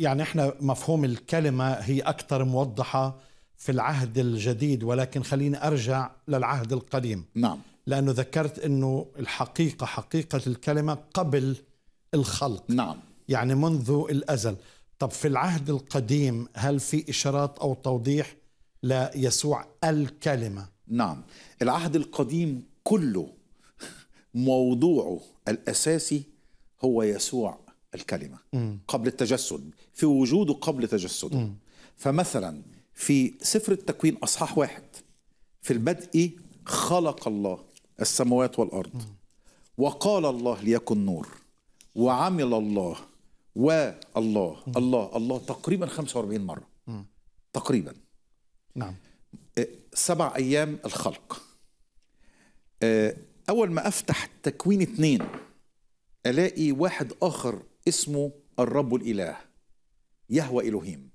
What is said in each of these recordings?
يعني احنا مفهوم الكلمه هي اكثر موضحه في العهد الجديد ولكن خليني ارجع للعهد القديم نعم لانه ذكرت انه الحقيقه حقيقه الكلمه قبل الخلق نعم يعني منذ الازل طب في العهد القديم هل في اشارات او توضيح ليسوع الكلمه نعم العهد القديم كله موضوعه الاساسي هو يسوع الكلمه قبل التجسد في وجوده قبل تجسده فمثلا في سفر التكوين اصحاح واحد في البدء خلق الله السماوات والارض وقال الله ليكن نور وعمل الله والله الله الله, الله تقريبا 45 مره تقريبا نعم آه، سبع ايام الخلق آه، اول ما افتح تكوين اثنين الاقي واحد اخر اسمه الرب الإله يهوى إلهيم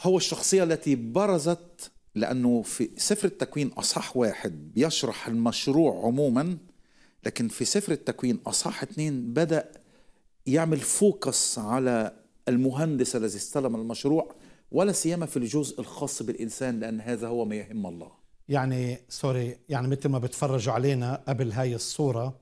هو الشخصية التي برزت لأنه في سفر التكوين أصح واحد بيشرح المشروع عموما لكن في سفر التكوين أصح اثنين بدأ يعمل فوكس على المهندس الذي استلم المشروع ولا سيما في الجزء الخاص بالإنسان لأن هذا هو ما يهم الله يعني سوري يعني مثل ما بتفرجوا علينا قبل هاي الصورة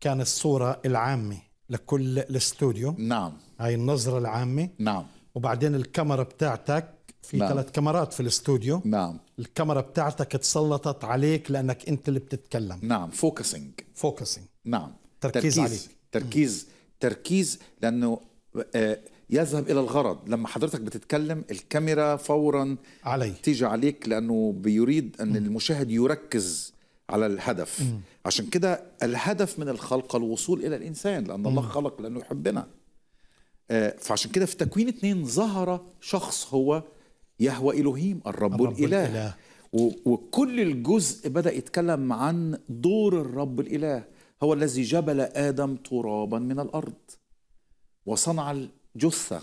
كان الصورة العامة لكل الاستوديو نعم هاي النظرة العامة نعم وبعدين الكاميرا بتاعتك في نعم. ثلاث كاميرات في الاستوديو نعم الكاميرا بتاعتك تسلطت عليك لانك انت اللي بتتكلم نعم فوكسنج فوكسنج نعم تركيز, تركيز عليك تركيز تركيز لانه آه، يذهب الى الغرض لما حضرتك بتتكلم الكاميرا فورا علي تيجي عليك لانه بيريد ان المشاهد يركز على الهدف م. عشان كده الهدف من الخلق الوصول إلى الإنسان لأن الله خلق لأنه يحبنا آه، فعشان كده في تكوين اتنين ظهر شخص هو يهوى إلهيم الرب, الرب الإله, الإله. وكل الجزء بدأ يتكلم عن دور الرب الإله هو الذي جبل آدم ترابا من الأرض وصنع الجثة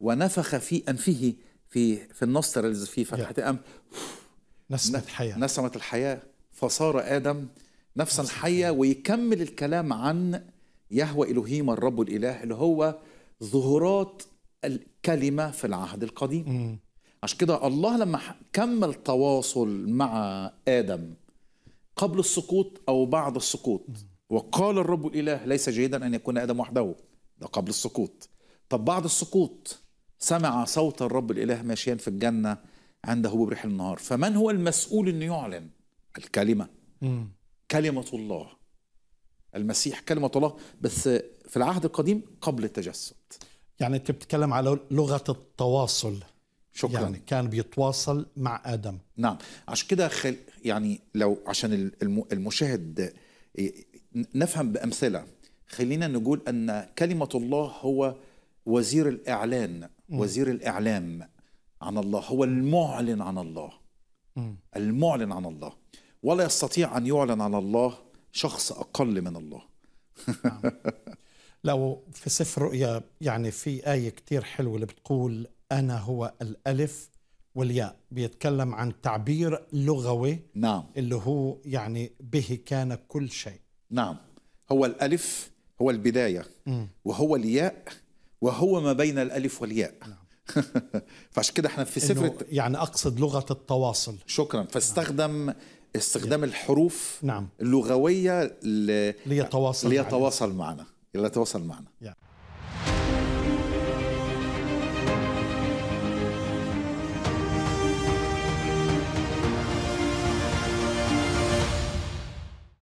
ونفخ في أنفه في في النصر الذي في فتحة ام نسمة الحياة نسمة الحياة فصار آدم نفسا حية ويكمل الكلام عن يهوى إلهيم الرب الإله اللي هو ظهورات الكلمة في العهد القديم عشان كده الله لما كمل تواصل مع آدم قبل السقوط أو بعد السقوط وقال الرب الإله ليس جيدا أن يكون آدم وحده ده قبل السقوط طب بعد السقوط سمع صوت الرب الإله ماشيا في الجنة عند هبوب ريح النهار فمن هو المسؤول أنه يعلن الكلمة مم. كلمة الله المسيح كلمة الله بس في العهد القديم قبل التجسد يعني أنت بتتكلم على لغة التواصل شكرا يعني كان بيتواصل مع آدم نعم عشان كده خل... يعني لو عشان المشاهد إيه، نفهم بأمثلة خلينا نقول أن كلمة الله هو وزير الإعلان مم. وزير الإعلام عن الله هو المعلن عن الله مم. المعلن عن الله ولا يستطيع أن يعلن على الله شخص أقل من الله لو في سفر رؤيا يعني في آية كتير حلوة اللي بتقول أنا هو الألف والياء بيتكلم عن تعبير لغوي نعم اللي هو يعني به كان كل شيء نعم هو الألف هو البداية م. وهو الياء وهو ما بين الألف والياء نعم. فعشان كده احنا في سفر يعني أقصد لغة التواصل شكرا فاستخدم نعم. استخدام يعني. الحروف نعم اللغويه ليتواصل ليتواصل معنا, معنا. ليتواصل معنا يعني.